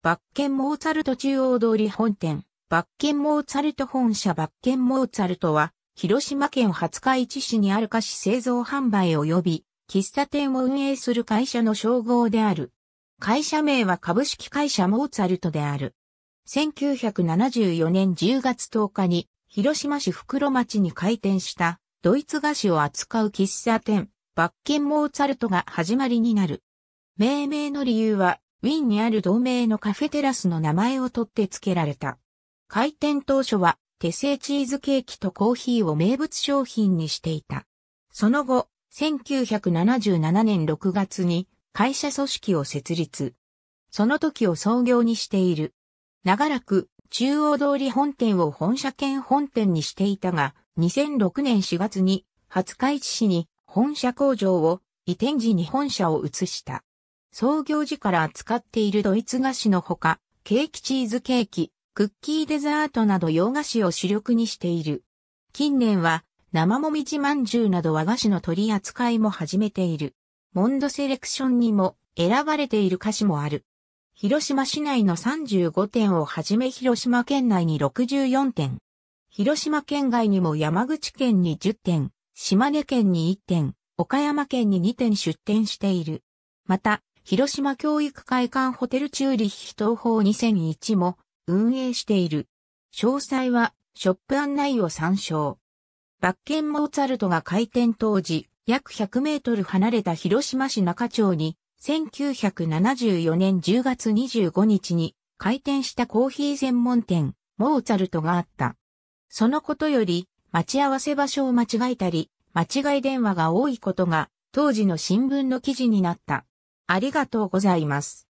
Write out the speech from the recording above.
バッケンモーツァルト中央通り本店、バッケンモーツァルト本社バッケンモーツァルトは、広島県廿日市市にある菓子製造販売及び、喫茶店を運営する会社の称号である。会社名は株式会社モーツァルトである。1974年10月10日に、広島市袋町に開店した、ドイツ菓子を扱う喫茶店、バッケンモーツァルトが始まりになる。命名の理由は、ウィーンにある同盟のカフェテラスの名前を取って付けられた。開店当初は手製チーズケーキとコーヒーを名物商品にしていた。その後、1977年6月に会社組織を設立。その時を創業にしている。長らく中央通り本店を本社兼本店にしていたが、2006年4月に廿日市市に本社工場を移転時に本社を移した。創業時から扱っているドイツ菓子のほか、ケーキチーズケーキ、クッキーデザートなど洋菓子を主力にしている。近年は生もみじまんじゅうなど和菓子の取り扱いも始めている。モンドセレクションにも選ばれている菓子もある。広島市内の35店をはじめ広島県内に64店。広島県外にも山口県に10店、島根県に1店、岡山県に2店出店している。また、広島教育会館ホテルチューリッヒ東方2001も運営している。詳細はショップ案内を参照。バッケン・モーツァルトが開店当時、約100メートル離れた広島市中町に、1974年10月25日に開店したコーヒー専門店、モーツァルトがあった。そのことより、待ち合わせ場所を間違えたり、間違い電話が多いことが、当時の新聞の記事になった。ありがとうございます。